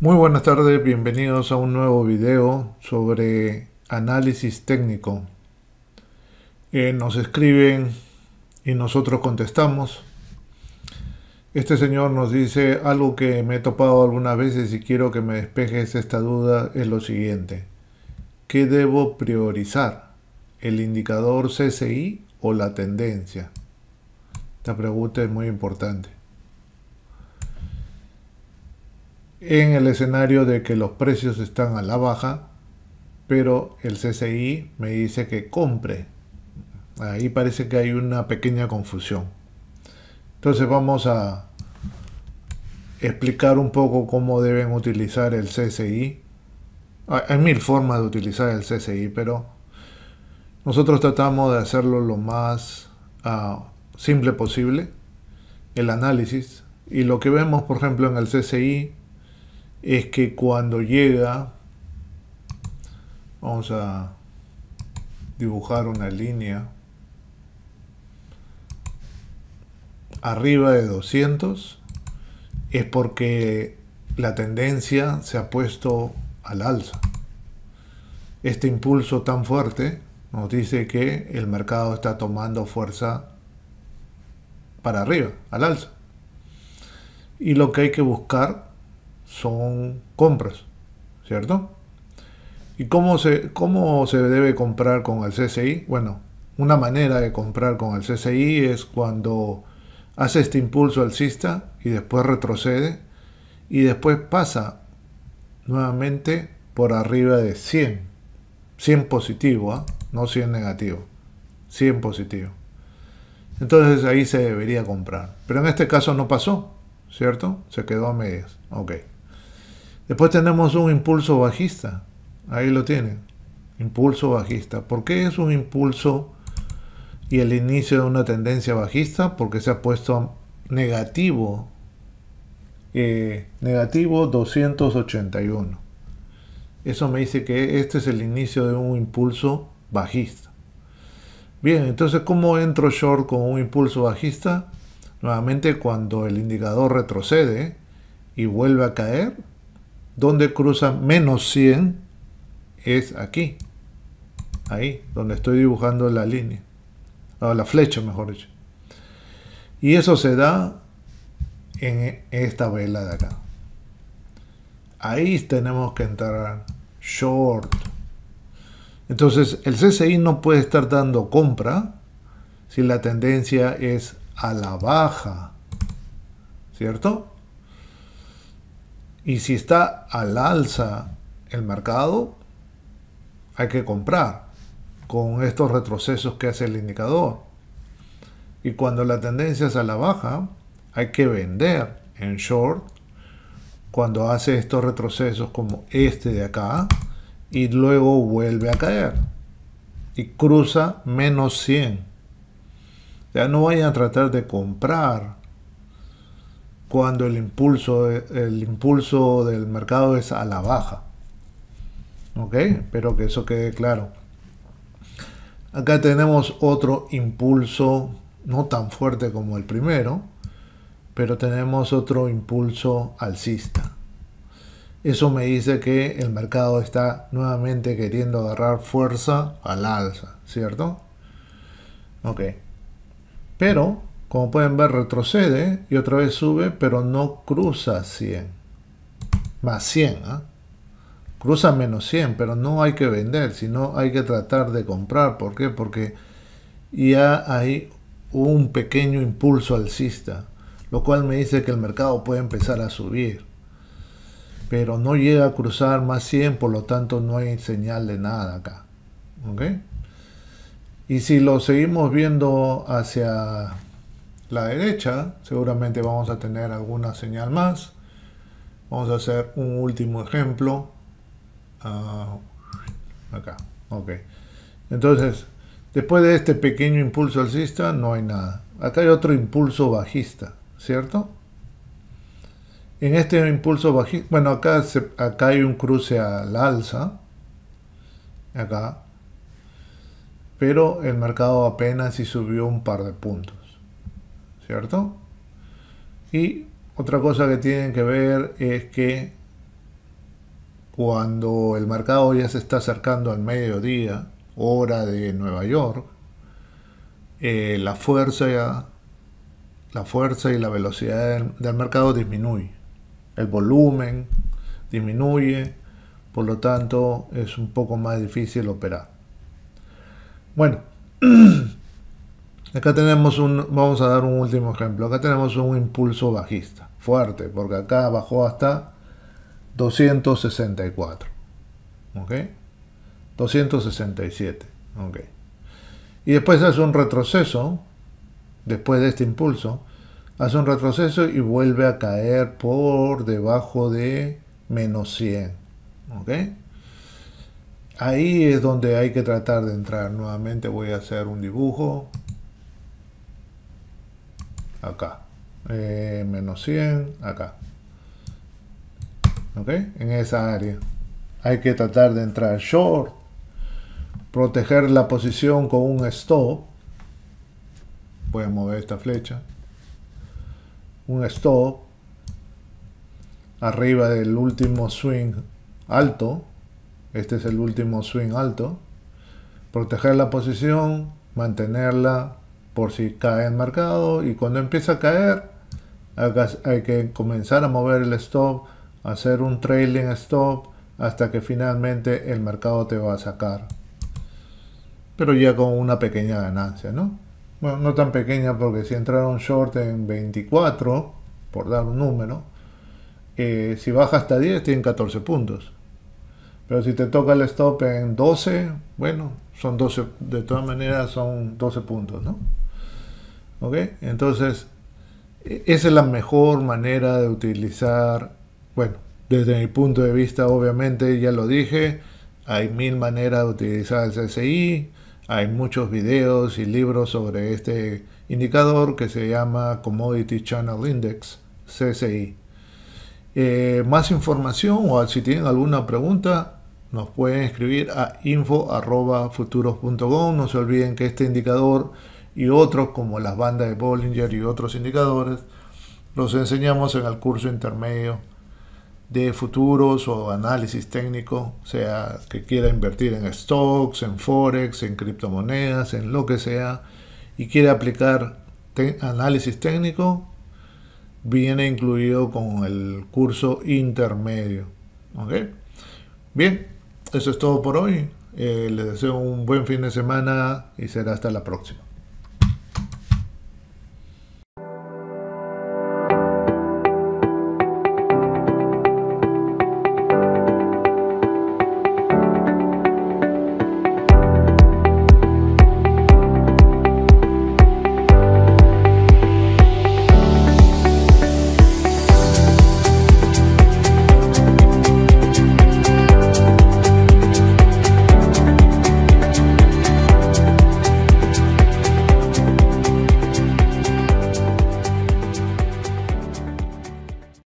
Muy buenas tardes, bienvenidos a un nuevo video sobre análisis técnico. Eh, nos escriben y nosotros contestamos. Este señor nos dice algo que me he topado algunas veces y quiero que me despejes esta duda es lo siguiente. ¿Qué debo priorizar? ¿El indicador CCI o la tendencia? Esta pregunta es muy importante. en el escenario de que los precios están a la baja, pero el CCI me dice que compre. Ahí parece que hay una pequeña confusión. Entonces vamos a explicar un poco cómo deben utilizar el CCI. Hay mil formas de utilizar el CCI, pero nosotros tratamos de hacerlo lo más ah, simple posible, el análisis. Y lo que vemos, por ejemplo, en el CCI es que cuando llega, vamos a dibujar una línea arriba de 200, es porque la tendencia se ha puesto al alza. Este impulso tan fuerte nos dice que el mercado está tomando fuerza para arriba, al alza. Y lo que hay que buscar son compras, ¿cierto? ¿Y cómo se, cómo se debe comprar con el CCI? Bueno, una manera de comprar con el CCI es cuando hace este impulso alcista y después retrocede y después pasa nuevamente por arriba de 100. 100 positivo, ¿ah? no 100 negativo. 100 positivo. Entonces ahí se debería comprar. Pero en este caso no pasó, ¿cierto? Se quedó a medias. Ok. Después tenemos un impulso bajista. Ahí lo tienen. Impulso bajista. ¿Por qué es un impulso y el inicio de una tendencia bajista? Porque se ha puesto negativo. Eh, negativo 281. Eso me dice que este es el inicio de un impulso bajista. Bien, entonces ¿cómo entro short con un impulso bajista? Nuevamente cuando el indicador retrocede y vuelve a caer, donde cruza menos 100 es aquí. Ahí, donde estoy dibujando la línea. O ah, la flecha, mejor dicho. Y eso se da en esta vela de acá. Ahí tenemos que entrar short. Entonces, el CCI no puede estar dando compra si la tendencia es a la baja. ¿Cierto? Y si está al alza el mercado, hay que comprar con estos retrocesos que hace el indicador. Y cuando la tendencia es a la baja, hay que vender en short cuando hace estos retrocesos como este de acá y luego vuelve a caer y cruza menos 100. Ya no vayan a tratar de comprar cuando el impulso, el impulso del mercado es a la baja. ¿Ok? Espero que eso quede claro. Acá tenemos otro impulso, no tan fuerte como el primero, pero tenemos otro impulso alcista. Eso me dice que el mercado está nuevamente queriendo agarrar fuerza al alza, ¿cierto? Ok. Pero como pueden ver retrocede y otra vez sube, pero no cruza 100. Más 100, ¿eh? ¿ah? Cruza menos 100, pero no hay que vender, sino hay que tratar de comprar. ¿Por qué? Porque ya hay un pequeño impulso alcista, lo cual me dice que el mercado puede empezar a subir. Pero no llega a cruzar más 100, por lo tanto no hay señal de nada acá. ¿Ok? Y si lo seguimos viendo hacia la derecha, seguramente vamos a tener alguna señal más. Vamos a hacer un último ejemplo. Ah, acá, ok. Entonces, después de este pequeño impulso alcista, no hay nada. Acá hay otro impulso bajista, ¿cierto? En este impulso bajista, bueno, acá, acá hay un cruce al alza. Acá. Pero el mercado apenas si subió un par de puntos. ¿cierto? Y otra cosa que tienen que ver es que cuando el mercado ya se está acercando al mediodía, hora de Nueva York, eh, la, fuerza, la fuerza y la velocidad del, del mercado disminuye. El volumen disminuye, por lo tanto es un poco más difícil operar. Bueno, Acá tenemos un, vamos a dar un último ejemplo, acá tenemos un impulso bajista, fuerte, porque acá bajó hasta 264, ¿ok? 267, ¿ok? Y después hace un retroceso, después de este impulso, hace un retroceso y vuelve a caer por debajo de menos 100, ¿ok? Ahí es donde hay que tratar de entrar. Nuevamente voy a hacer un dibujo acá. Eh, menos 100, acá. ¿Ok? En esa área. Hay que tratar de entrar short. Proteger la posición con un stop. Voy a mover esta flecha. Un stop. Arriba del último swing alto. Este es el último swing alto. Proteger la posición. Mantenerla por si cae el mercado y cuando empieza a caer hay que comenzar a mover el stop, hacer un trailing stop hasta que finalmente el mercado te va a sacar. Pero ya con una pequeña ganancia, ¿no? Bueno, no tan pequeña porque si entraron short en 24, por dar un número, eh, si baja hasta 10 tienen 14 puntos. Pero si te toca el stop en 12, bueno, son 12, de todas maneras son 12 puntos, ¿no? ¿Ok? Entonces, e, esa es la mejor manera de utilizar, bueno, desde mi punto de vista, obviamente, ya lo dije, hay mil maneras de utilizar el CSI, hay muchos videos y libros sobre este indicador que se llama Commodity Channel Index, CSI. Eh, más información o si tienen alguna pregunta, nos pueden escribir a info.futuros.com. No se olviden que este indicador y otros como las bandas de Bollinger y otros indicadores los enseñamos en el curso intermedio de futuros o análisis técnico, sea que quiera invertir en stocks, en forex, en criptomonedas, en lo que sea, y quiere aplicar análisis técnico, viene incluido con el curso intermedio. Bien, eso es todo por hoy. Eh, les deseo un buen fin de semana y será hasta la próxima.